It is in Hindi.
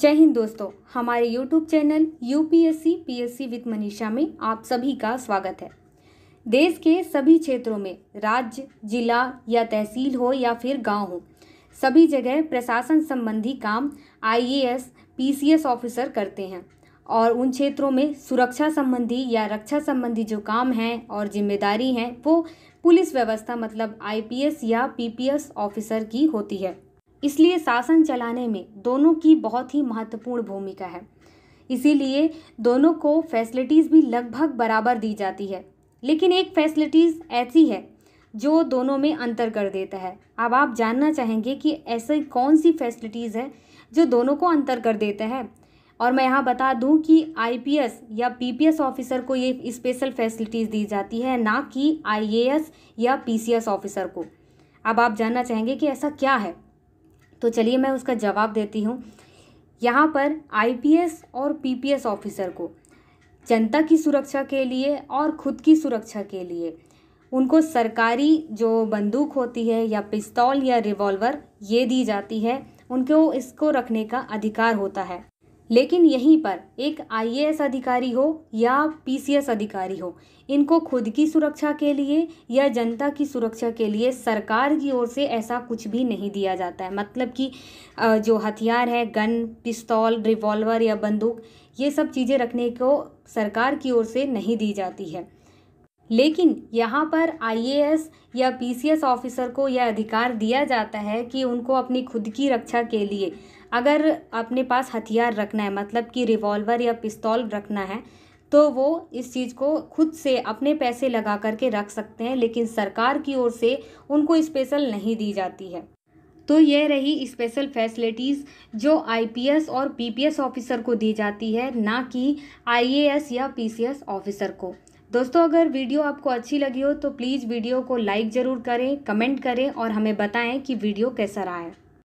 जय हिंद दोस्तों हमारे YouTube channel U P P S C S C with Manisha में आप सभी का स्वागत है देश के सभी क्षेत्रों में राज्य जिला या तहसील हो या फिर गांव हो सभी जगह प्रशासन संबंधी काम आईएएस पीसीएस ऑफिसर करते हैं और उन क्षेत्रों में सुरक्षा संबंधी या रक्षा संबंधी जो काम हैं और जिम्मेदारी हैं वो पुलिस व्यवस्था मतलब आईपीएस या पीपीएस ऑफिसर की होती है इसलिए शासन चलाने में दोनों की बहुत ही महत्वपूर्ण भूमिका है इसीलिए दोनों को फैसिलिटीज़ भी लगभग बराबर दी जाती है लेकिन एक फैसिलिटीज़ ऐसी है जो दोनों में अंतर कर देता है अब आप जानना चाहेंगे कि ऐसे कौन सी फैसिलिटीज़ है जो दोनों को अंतर कर देता है और मैं यहाँ बता दूँ कि आई या पी ऑफिसर को ये स्पेशल फैसिलिटीज़ दी जाती है ना कि आई या पी ऑफिसर को अब आप जानना चाहेंगे कि ऐसा क्या है तो चलिए मैं उसका जवाब देती हूँ यहाँ पर आईपीएस और पीपीएस ऑफिसर को जनता की सुरक्षा के लिए और खुद की सुरक्षा के लिए उनको सरकारी जो बंदूक होती है या पिस्तौल या रिवॉल्वर ये दी जाती है उनको इसको रखने का अधिकार होता है लेकिन यहीं पर एक आईएएस अधिकारी हो या पीसीएस अधिकारी हो इनको खुद की सुरक्षा के लिए या जनता की सुरक्षा के लिए सरकार की ओर से ऐसा कुछ भी नहीं दिया जाता है मतलब कि जो हथियार है गन पिस्तौल रिवॉल्वर या बंदूक ये सब चीज़ें रखने को सरकार की ओर से नहीं दी जाती है लेकिन यहाँ पर आईएएस या पीसीएस ऑफिसर को यह अधिकार दिया जाता है कि उनको अपनी खुद की रक्षा के लिए अगर अपने पास हथियार रखना है मतलब कि रिवॉल्वर या पिस्तौल रखना है तो वो इस चीज़ को खुद से अपने पैसे लगा करके रख सकते हैं लेकिन सरकार की ओर से उनको स्पेशल नहीं दी जाती है तो यह रही स्पेशल फैसिलिटीज़ जो आईपीएस और पीपीएस ऑफिसर को दी जाती है ना कि आईएएस या पीसीएस ऑफिसर को दोस्तों अगर वीडियो आपको अच्छी लगी हो तो प्लीज़ वीडियो को लाइक ज़रूर करें कमेंट करें और हमें बताएं कि वीडियो कैसा रहा है